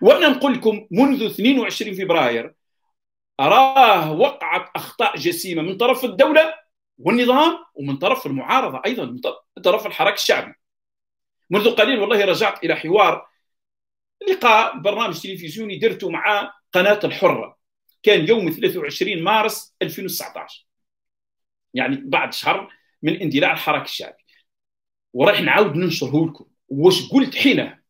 وانا نقول لكم منذ 22 فبراير اراه وقعت اخطاء جسيمه من طرف الدوله والنظام ومن طرف المعارضه ايضا من طرف الحراك الشعبي منذ قليل والله رجعت الى حوار لقاء برنامج تلفزيوني درته مع قناه الحره كان يوم 23 مارس 2019 يعني بعد شهر من اندلاع الحراك الشعبي وراح نعاود ننشره لكم واش قلت حينها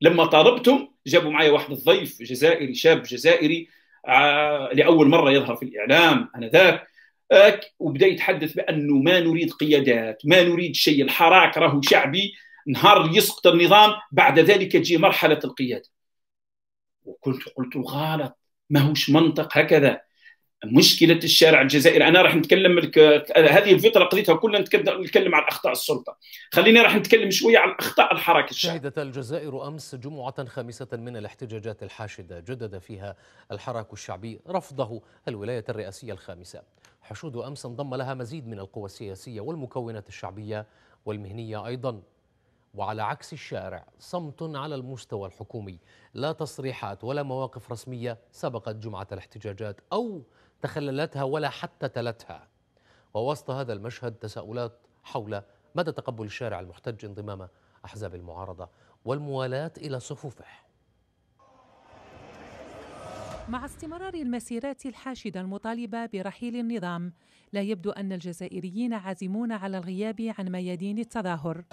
لما طالبتم جابوا معايا واحد الضيف جزائري شاب جزائري آه، لاول مره يظهر في الاعلام انذاك وبدا يتحدث بانه ما نريد قيادات ما نريد شيء الحراك راهو شعبي نهار يسقط النظام بعد ذلك تجي مرحله القياده وكنت قلت غلط ماهوش منطق هكذا مشكله الشارع الجزائري انا راح نتكلم لك هذه الفتره قضيتها كلها نتكلم عن اخطاء السلطه خليني راح نتكلم شويه عن اخطاء الحركه الشعبي شهدت الجزائر امس جمعه خامسه من الاحتجاجات الحاشده جدد فيها الحراك الشعبي رفضه الولايه الرئاسيه الخامسه حشود امس انضم لها مزيد من القوى السياسيه والمكونات الشعبيه والمهنيه ايضا وعلى عكس الشارع صمت على المستوى الحكومي لا تصريحات ولا مواقف رسميه سبقت جمعه الاحتجاجات او تخللتها ولا حتى تلتها ووسط هذا المشهد تساؤلات حول مدى تقبل الشارع المحتج انضمام أحزاب المعارضة والموالاة إلى صفوفه مع استمرار المسيرات الحاشدة المطالبة برحيل النظام لا يبدو أن الجزائريين عازمون على الغياب عن ميادين التظاهر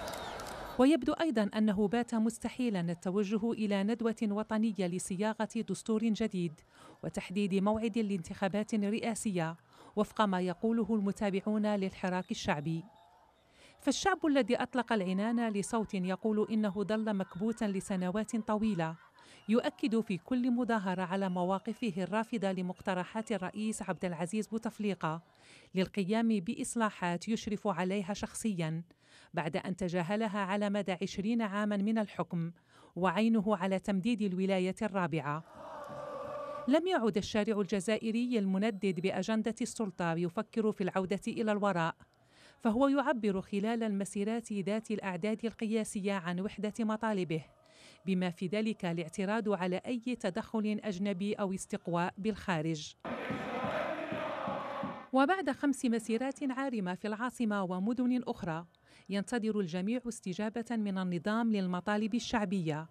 ويبدو أيضا أنه بات مستحيلا التوجه إلى ندوة وطنية لصياغة دستور جديد وتحديد موعد لانتخابات رئاسية وفق ما يقوله المتابعون للحراك الشعبي فالشعب الذي أطلق العنان لصوت يقول إنه ظل مكبوتا لسنوات طويلة يؤكد في كل مظاهرة على مواقفه الرافضة لمقترحات الرئيس عبد العزيز بوتفليقة للقيام بإصلاحات يشرف عليها شخصياً بعد أن تجاهلها على مدى عشرين عاماً من الحكم وعينه على تمديد الولاية الرابعة لم يعد الشارع الجزائري المندد بأجندة السلطة يفكر في العودة إلى الوراء فهو يعبر خلال المسيرات ذات الأعداد القياسية عن وحدة مطالبه بما في ذلك الاعتراض على أي تدخل أجنبي أو استقواء بالخارج وبعد خمس مسيرات عارمة في العاصمة ومدن أخرى ينتظر الجميع استجابة من النظام للمطالب الشعبية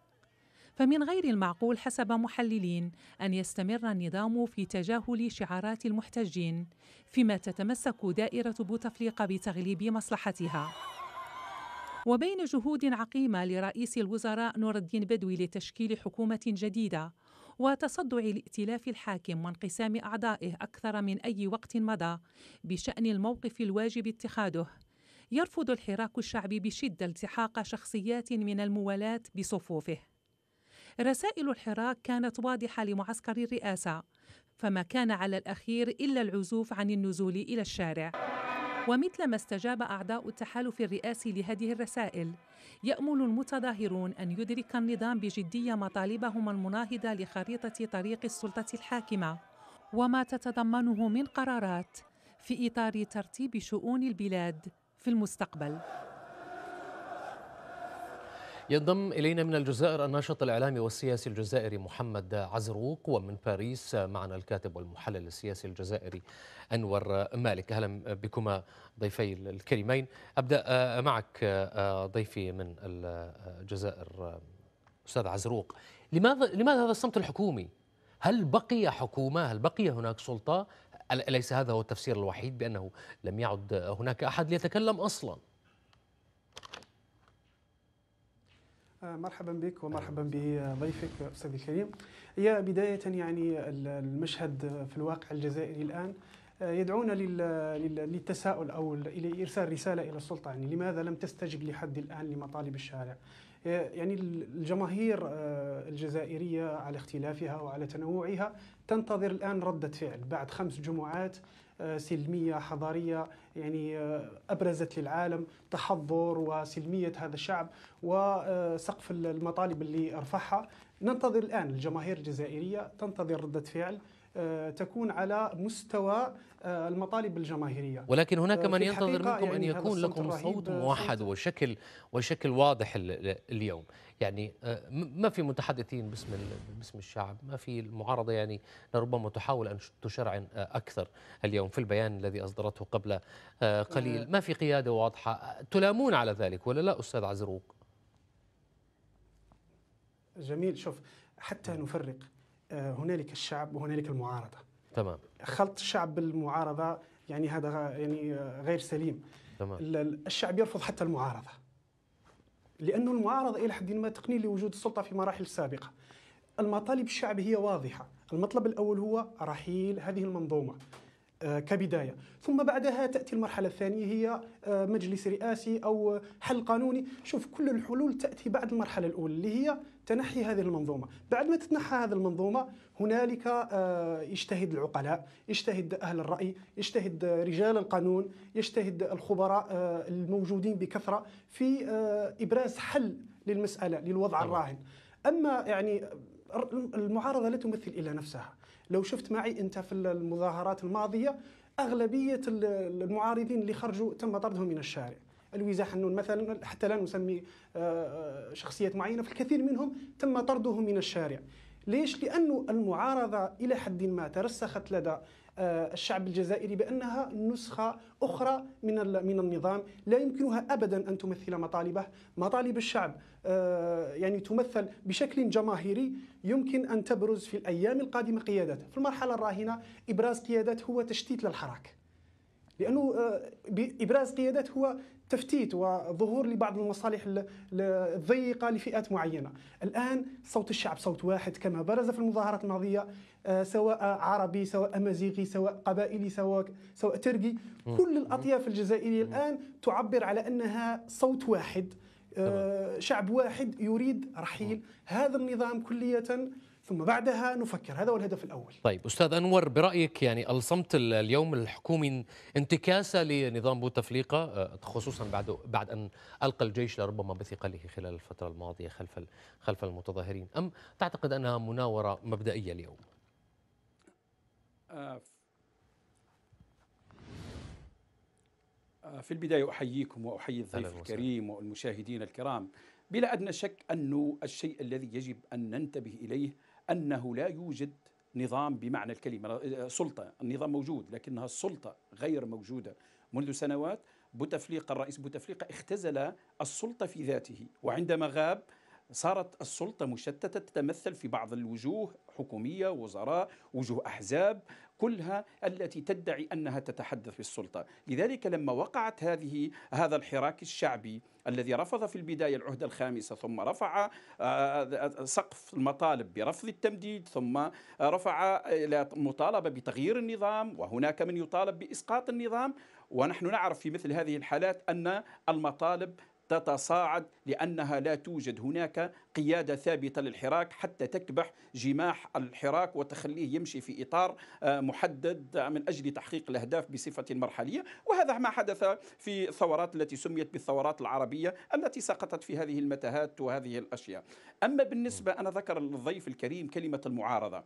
فمن غير المعقول حسب محللين أن يستمر النظام في تجاهل شعارات المحتجين فيما تتمسك دائرة بوتفليقة بتغليب مصلحتها وبين جهود عقيمة لرئيس الوزراء نور الدين بدوي لتشكيل حكومة جديدة وتصدع الائتلاف الحاكم وانقسام أعضائه أكثر من أي وقت مضى بشأن الموقف الواجب اتخاذه يرفض الحراك الشعبي بشدة التحاق شخصيات من الموالاة بصفوفه رسائل الحراك كانت واضحة لمعسكر الرئاسة فما كان على الأخير إلا العزوف عن النزول إلى الشارع ومثل ما استجاب أعضاء التحالف الرئاسي لهذه الرسائل يأمل المتظاهرون أن يدرك النظام بجدية مطالبهم المناهضة لخريطة طريق السلطة الحاكمة وما تتضمنه من قرارات في إطار ترتيب شؤون البلاد في المستقبل ينضم إلينا من الجزائر الناشط الإعلامي والسياسي الجزائري محمد عزروق ومن باريس معنا الكاتب والمحلل السياسي الجزائري أنور مالك أهلا بكما ضيفي الكريمين أبدأ آه، معك آه، ضيفي من الجزائر آه، أستاذ عزروق لماذا, لماذا هذا الصمت الحكومي؟ هل بقي حكومة؟ هل بقي هناك سلطة؟ أليس هذا هو التفسير الوحيد بأنه لم يعد هناك أحد ليتكلم أصلاً؟ مرحبا بك ومرحبا بضيفك استاذ الكريم هي بدايه يعني المشهد في الواقع الجزائري الان آه، يدعونا للتساؤل او الى ارسال رساله الى السلطه يعني لماذا لم تستجب لحد الان لمطالب الشارع؟ آه، يعني الجماهير آه، الجزائريه على اختلافها وعلى تنوعها تنتظر الان رده فعل بعد خمس جمعات آه، سلميه حضاريه يعني آه، ابرزت للعالم تحضر وسلميه هذا الشعب وسقف المطالب اللي رفعها ننتظر الان الجماهير الجزائريه تنتظر رده فعل آه، تكون على مستوى آه، المطالب الجماهيريه ولكن هناك آه، من ينتظر منكم يعني ان يكون لكم صوت موحد وشكل وشكل واضح اليوم يعني ما في متحدثين باسم باسم الشعب ما في المعارضه يعني ربما تحاول ان تشرعن اكثر اليوم في البيان الذي اصدرته قبل قليل ما في قياده واضحه تلامون على ذلك ولا لا استاذ عزروق جميل شوف حتى نعم. نفرق آه، هنالك الشعب وهنالك المعارضه تمام خلط الشعب بالمعارضه يعني هذا يعني آه، غير سليم تمام الشعب يرفض حتى المعارضه لانه المعارضه الى حد ما تقنين لوجود السلطه في مراحل سابقه المطالب الشعب هي واضحه المطلب الاول هو رحيل هذه المنظومه آه، كبدايه ثم بعدها تاتي المرحله الثانيه هي مجلس رئاسي او حل قانوني شوف كل الحلول تاتي بعد المرحله الاولى اللي هي تنحي هذه المنظومه بعد ما تتنحى هذه المنظومه هنالك آه، يجتهد العقلاء يجتهد اهل الراي يجتهد رجال القانون يجتهد الخبراء آه، الموجودين بكثره في آه، ابراز حل للمساله للوضع الراهن اما يعني المعارضه لا تمثل الا نفسها لو شفت معي انت في المظاهرات الماضيه اغلبيه المعارضين اللي خرجوا تم طردهم من الشارع الويزا حنون مثلا حتى لا نسمي آه، آه، شخصيات معينة فالكثير منهم تم طردهم من الشارع ليش؟ لأن المعارضة إلى حد ما ترسخت لدى آه، الشعب الجزائري بأنها نسخة أخرى من من النظام لا يمكنها أبدا أن تمثل مطالبه مطالب الشعب يعني تمثل بشكل جماهيري يمكن أن تبرز في الأيام القادمة قيادته في المرحلة الراهنة إبراز قيادات هو تشتيت للحراك لانه آه، ابراز قيادات هو تفتيت وظهور لبعض المصالح الضيقه لفئات معينه الان صوت الشعب صوت واحد كما برز في المظاهرات الماضيه آه، سواء عربي سواء امازيغي سواء قبائلي سواء سواء تركي كل الاطياف الجزائريه الان تعبر على انها صوت واحد آه، شعب واحد يريد رحيل هذا النظام كليه ثم بعدها نفكر هذا هو الهدف الأول طيب أستاذ أنور برأيك يعني الصمت اليوم الحكومي انتكاسة لنظام بوتفليقة آه، خصوصا بعد, بعد أن ألقى الجيش لربما بثقله خلال الفترة الماضية خلف, خلف المتظاهرين أم تعتقد أنها مناورة مبدئية اليوم؟ آه، آه، في البداية أحييكم وأحيي الضيف الكريم والمشاهدين الكرام بلا أدنى شك انه الشيء الذي يجب أن ننتبه إليه أنه لا يوجد نظام بمعنى الكلمة آه، سلطة النظام موجود لكنها السلطة غير موجودة منذ سنوات بوتفليقة الرئيس بوتفليقة اختزل السلطة في ذاته وعندما غاب صارت السلطة مشتتة تتمثل في بعض الوجوه حكومية وزراء وجوه أحزاب كلها التي تدعي انها تتحدث بالسلطه، لذلك لما وقعت هذه هذا الحراك الشعبي الذي رفض في البدايه العهده الخامسه ثم رفع آه، آه، سقف المطالب برفض التمديد ثم رفع الى مطالبه بتغيير النظام وهناك من يطالب باسقاط النظام ونحن نعرف في مثل هذه الحالات ان المطالب تتصاعد لأنها لا توجد هناك قيادة ثابتة للحراك حتى تكبح جماح الحراك وتخليه يمشي في إطار آه، محدد من أجل تحقيق الأهداف بصفة مرحلية وهذا ما حدث في الثورات التي سميت بالثورات العربية التي سقطت في هذه المتاهات وهذه الأشياء أما بالنسبة أنا ذكر الضيف الكريم كلمة المعارضة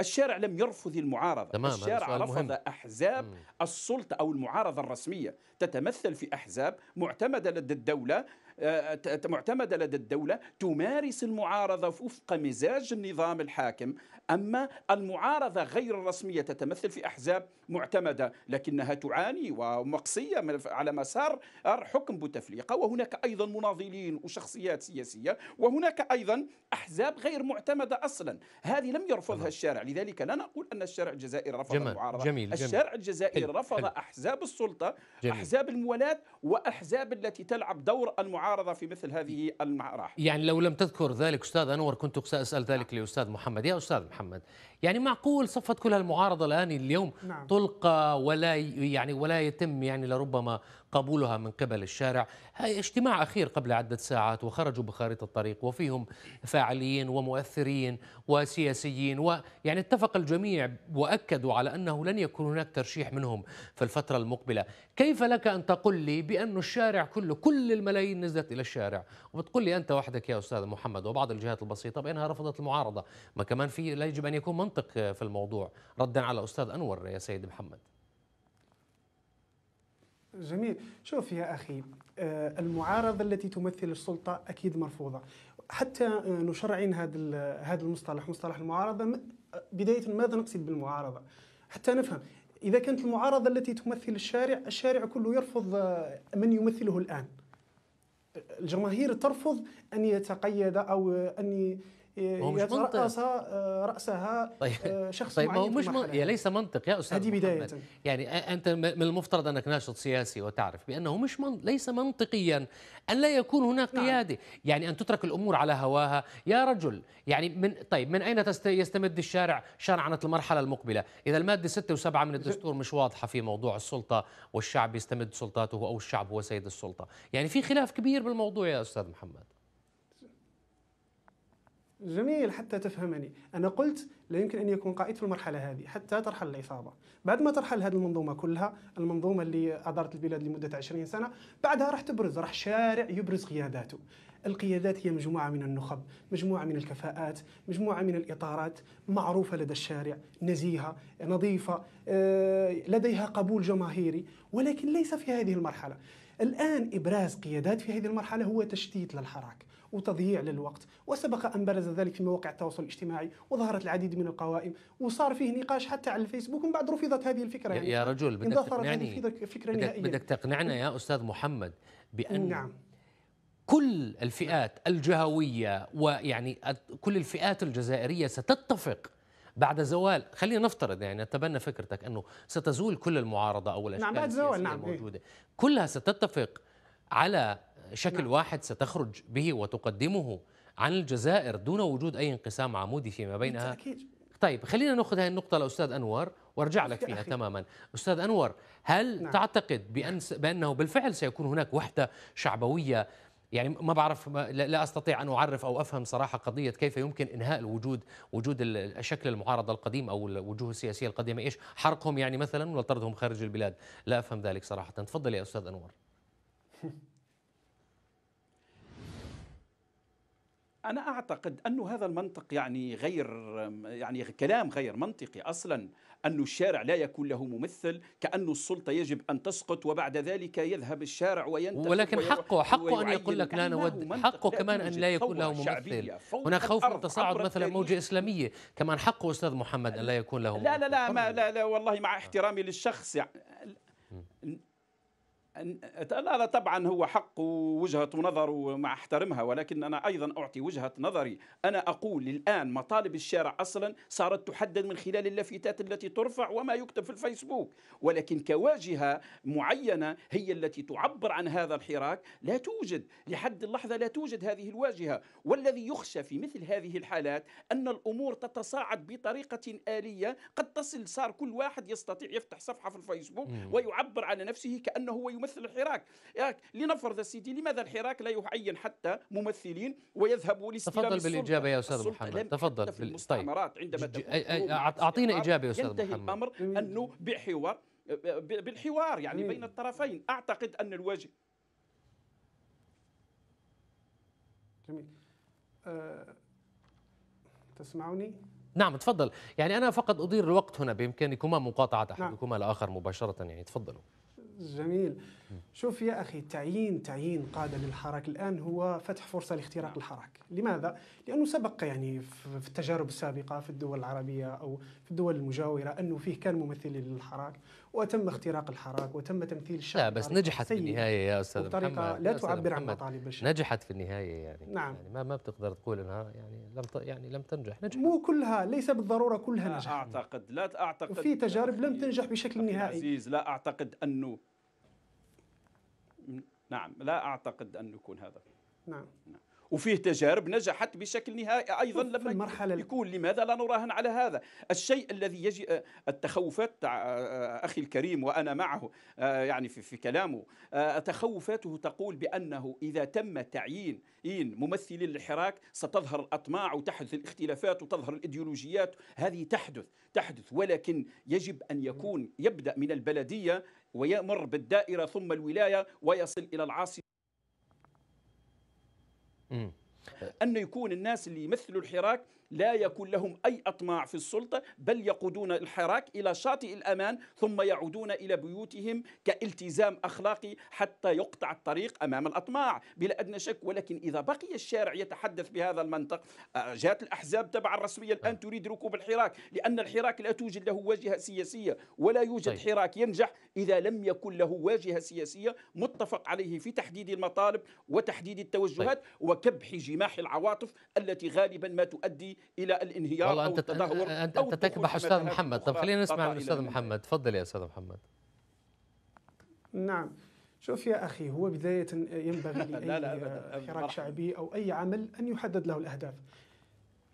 الشارع لم يرفض المعارضة تمام الشارع رفض أحزاب مم. السلطة أو المعارضة الرسمية تتمثل في أحزاب معتمدة لدى الدولة آه، معتمدة لدى الدولة تمارس المعارضة وفق مزاج النظام الحاكم أما المعارضة غير الرسمية تتمثل في أحزاب معتمدة لكنها تعاني ومقصية على مسار حكم بوتفليقة وهناك أيضا مناضلين وشخصيات سياسية وهناك أيضا أحزاب غير معتمدة أصلا هذه لم يرفضها الشارع لذلك لا نقول أن الشارع الجزائري رفض جمال. المعارضة جميل. جميل. الشارع الجزائري حل. رفض حل. أحزاب السلطة جميل. أحزاب المولاة وأحزاب التي تلعب دور المعارضة في مثل هذه المراحل يعني لو لم تذكر ذلك أستاذ أنور كنت سأسأل ذلك لأستاذ محمد يا أستاذ محمد يعني معقول صفت كل المعارضة الآن اليوم نعم. تلقى ولا يعني ولا يتم يعني لربما قبولها من قبل الشارع هي اجتماع أخير قبل عدة ساعات وخرجوا بخارطة الطريق وفيهم فاعلين ومؤثرين وسياسيين ويعني اتفق الجميع وأكدوا على أنه لن يكون هناك ترشيح منهم في الفترة المقبلة كيف لك أن تقول لي بأن الشارع كله كل الملايين نزلت إلى الشارع وبتقول لي أنت وحدك يا أستاذ محمد وبعض الجهات البسيطة بأنها رفضت المعارضة ما كمان في لا يجب أن يكون منطق في الموضوع ردا على أستاذ أنور يا سيد محمد جميل شوف يا أخي آه، المعارضة التي تمثل السلطة أكيد مرفوضة حتى آه، نشرعن هذا هذا المصطلح مصطلح المعارضة بداية ماذا نقصد بالمعارضة حتى نفهم إذا كانت المعارضة التي تمثل الشارع الشارع كله يرفض آه، من يمثله الآن الجماهير ترفض أن يتقيد أو أن إيه، يترأس آه، رأسها طيب. آه، شخص طيب معين هو مش يا ليس منطق يا أستاذ هذه بداية يعني أنت من المفترض أنك ناشط سياسي وتعرف بأنه مش من... ليس منطقيا أن لا يكون هناك نعم. قيادة يعني أن تترك الأمور على هواها يا رجل يعني من طيب من أين يستمد الشارع شرعنة المرحلة المقبلة إذا المادة 6 و7 من الدستور مش واضحة في موضوع السلطة والشعب يستمد سلطاته أو الشعب هو سيد السلطة يعني في خلاف كبير بالموضوع يا أستاذ محمد جميل حتى تفهمني أنا قلت لا يمكن أن يكون قائد في المرحلة هذه حتى ترحل العصابة بعد ما ترحل هذه المنظومة كلها المنظومة اللي أدارت البلاد لمدة 20 سنة بعدها راح تبرز راح شارع يبرز قياداته القيادات هي مجموعة من النخب مجموعة من الكفاءات مجموعة من الإطارات معروفة لدى الشارع نزيهة نظيفة آه، لديها قبول جماهيري ولكن ليس في هذه المرحلة الآن إبراز قيادات في هذه المرحلة هو تشتيت للحراك وتضييع للوقت وسبق أن برز ذلك في مواقع التواصل الاجتماعي وظهرت العديد من القوائم وصار فيه نقاش حتى على الفيسبوك ومن بعد رفضت هذه الفكرة يعني يا رجل بدك تقنعني بدك, بدك تقنعنا يا أستاذ محمد بأن نعم كل الفئات الجهوية ويعني كل الفئات الجزائرية ستتفق بعد زوال خلينا نفترض يعني نتبنى فكرتك انه ستزول كل المعارضه او الاشكال نعم بعد زوال نعم الموجوده كلها ستتفق على شكل نعم. واحد ستخرج به وتقدمه عن الجزائر دون وجود اي انقسام عمودي فيما بينها بالتأكيد. طيب خلينا ناخذ هذه النقطه لاستاذ انور وارجع لك فيها أخير. تماما استاذ انور هل نعم. تعتقد بأن بانه بالفعل سيكون هناك وحده شعبويه يعني ما بعرف ما لا استطيع ان اعرف او افهم صراحه قضيه كيف يمكن انهاء الوجود وجود شكل المعارضه القديم او الوجوه السياسيه القديمه ايش حرقهم يعني مثلا ولا طردهم خارج البلاد لا افهم ذلك صراحه تفضل يا استاذ انور أنا أعتقد أن هذا المنطق يعني غير يعني كلام غير منطقي أصلا أن الشارع لا يكون له ممثل كأن السلطة يجب أن تسقط وبعد ذلك يذهب الشارع وينتهي ولكن حقه حقه أن يقول لك لا نود حقه كمان أن لا يكون له ممثل هناك خوف من تصاعد مثلا موجة إسلامية كمان حقه أستاذ محمد أن لا يكون له ممثل لا لا لا, ما لا, لا والله مع احترامي للشخص يعني أنا طبعا هو حق وجهة نظر ومع احترمها ولكن أنا أيضا أعطي وجهة نظري أنا أقول الآن مطالب الشارع أصلا صارت تحدد من خلال اللافتات التي ترفع وما يكتب في الفيسبوك ولكن كواجهة معينة هي التي تعبر عن هذا الحراك لا توجد لحد اللحظة لا توجد هذه الواجهة والذي يخشى في مثل هذه الحالات أن الأمور تتصاعد بطريقة آلية قد تصل صار كل واحد يستطيع يفتح صفحة في الفيسبوك ويعبر عن نفسه كأنه هو يمثل يمثل الحراك يعني لنفرض سيدي لماذا الحراك لا يعين حتى ممثلين ويذهبوا لاستلام تفضل بالاجابه يا استاذ محمد تفضل في المستعمرات طيب. عندما اعطينا اجابه يا استاذ محمد ينتهي الامر انه بحوار بالحوار يعني بين الطرفين اعتقد ان الواجب جميل أه، تسمعني؟ نعم تفضل يعني أنا فقط أدير الوقت هنا بإمكانكما مقاطعة نعم. أحدكما نعم. الآخر مباشرة يعني تفضلوا جميل شوف يا اخي تعيين تعيين قاده للحراك الان هو فتح فرصه لاختراق نعم. الحراك، لماذا؟ لانه سبق يعني في التجارب السابقه في الدول العربيه او في الدول المجاوره انه فيه كان ممثلين للحراك وتم نعم. اختراق الحراك وتم تمثيل الشعب لا بس نجحت في النهايه يا استاذ بطريقه لا تعبر عن مطالب الشعب نجحت في النهايه يعني نعم يعني ما ما بتقدر تقول انها يعني لم يعني لم تنجح نجحت مو كلها ليس بالضروره كلها نجحت اعتقد لا اعتقد في تجارب لم تنجح بشكل نهائي عزيز لا اعتقد انه نعم لا أعتقد أن يكون هذا نعم, نعم. وفيه تجارب نجحت بشكل نهائي ايضا لما المرحلة يكون لماذا لا نراهن على هذا الشيء الذي يجي آه، التخوفات آه، آه، اخي الكريم وانا معه يعني في, كلامه تخوفاته تقول بانه اذا تم تعيين ممثل الحراك ستظهر الاطماع وتحدث الاختلافات وتظهر الايديولوجيات هذه تحدث تحدث ولكن يجب ان يكون يبدا من البلديه ويمر بالدائرة ثم الولاية ويصل إلى العاصمة أن يكون الناس اللي يمثلوا الحراك لا يكون لهم أي أطماع في السلطة بل يقودون الحراك إلى شاطئ الأمان ثم يعودون إلى بيوتهم كالتزام أخلاقي حتى يقطع الطريق أمام الأطماع بلا أدنى شك ولكن إذا بقي الشارع يتحدث بهذا المنطق آه، جاءت الأحزاب تبع الرسمية الآن نعم. تريد ركوب الحراك لأن الحراك لا توجد له واجهة سياسية ولا يوجد طيب. حراك ينجح إذا لم يكن له واجهة سياسية متفق عليه في تحديد المطالب وتحديد التوجهات طيب. وكبح جماح العواطف التي غالبا ما تؤدي الى الانهيار والله انت او انت, أو أنت تكبح استاذ محمد طب خلينا نسمع من استاذ محمد تفضل يا استاذ محمد نعم شوف يا اخي هو بدايه ينبغي لاي لا لا حراك شعبي او اي عمل ان يحدد له الاهداف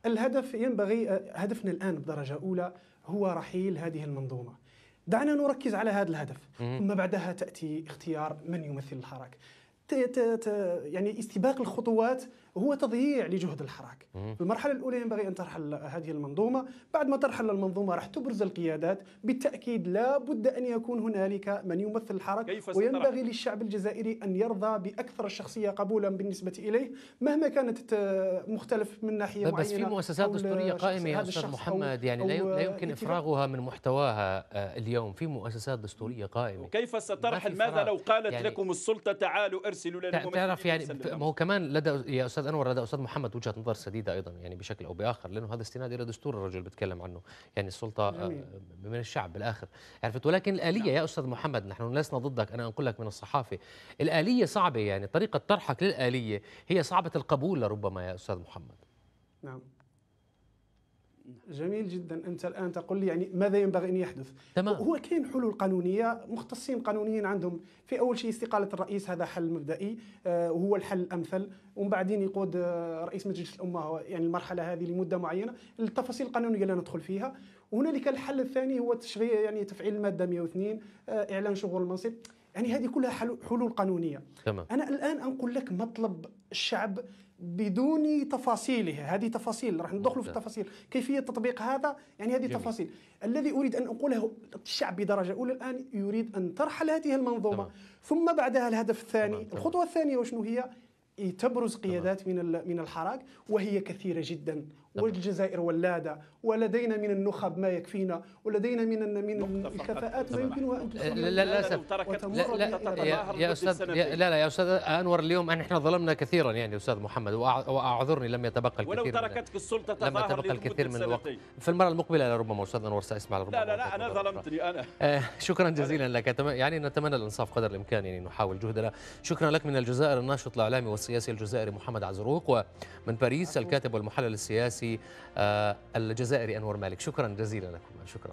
الهدف ينبغي آه، هدفنا الان بدرجه اولى هو رحيل هذه المنظومه دعنا نركز على هذا الهدف ثم بعدها تاتي اختيار من يمثل الحراك يعني استباق الخطوات هو تضييع لجهد الحراك في المرحله الاولى ينبغي ان ترحل هذه المنظومه بعد ما ترحل المنظومه راح تبرز القيادات بالتاكيد لا بد ان يكون هنالك من يمثل الحراك وينبغي للشعب الجزائري ان يرضى باكثر الشخصيه قبولا بالنسبه اليه مهما كانت مختلف من ناحيه بس معينه بس في مؤسسات دستوريه قائمه يا استاذ محمد يعني لا يمكن افراغها من محتواها آه، اليوم في مؤسسات دستوريه قائمه كيف سترحل ماذا لو قالت يعني لكم السلطه تعالوا ارسلوا لنا تعرف يعني ما هو كمان لدى يا استاذ استاذ انور لدى استاذ محمد وجهه نظر سديده ايضا يعني بشكل او باخر لانه هذا استناد الى دستور الرجل بيتكلم عنه يعني السلطه آه، من الشعب بالاخر عرفت ولكن الاليه نعم. يا استاذ محمد نحن لسنا ضدك انا انقل لك من الصحافه الاليه صعبه يعني طريقه طرحك للاليه هي صعبه القبول لربما يا استاذ محمد نعم نعم. جميل جدا انت الان تقول لي يعني ماذا ينبغي ان يحدث تمام. هو كاين حلول قانونيه مختصين قانونيين عندهم في اول شيء استقاله الرئيس هذا حل مبدئي وهو آه، الحل الامثل ومن بعدين يقود آه، رئيس مجلس الامه يعني المرحله هذه لمده معينه التفاصيل القانونيه لا ندخل فيها وهنالك الحل الثاني هو تشغيل يعني تفعيل الماده 102 آه، اعلان شغل المنصب يعني هذه كلها حلول قانونيه تمام. انا الان انقل لك مطلب الشعب بدون تفاصيلها هذه تفاصيل راح ندخل في نعم. التفاصيل كيفية تطبيق هذا يعني هذه جميل. تفاصيل الذي أريد أن أقوله الشعب بدرجة أولى الآن يريد أن ترحل هذه المنظومة تمام. ثم بعدها الهدف الثاني تمام. الخطوة الثانية وشنو هي تبرز قيادات من من الحراك وهي كثيرة جدا والجزائر ولادة ولدينا من النخب ما يكفينا ولدينا من من الكفاءات ما يمكنها أن لا لا تركت لا لا يا أستاذ لا لا يا أستاذ أنور اليوم نحن ظلمنا كثيرا يعني أستاذ محمد وأعذرني لم يتبقى الكثير ولو تركتك السلطة لم يتبقى الكثير من الوقت في المرة المقبلة لربما أستاذ أنور سأسمع ربما لا لا لا أنا ظلمتني أنا آه، شكرا جزيلا لك يعني نتمنى الإنصاف قدر الإمكان يعني نحاول جهدنا شكرا لك من الجزائر الناشط الإعلامي والسياسي الجزائري محمد عزروق ومن باريس الكاتب والمحلل السياسي السياسي آه، الجزائري أنور مالك شكرا جزيلا لكم شكرا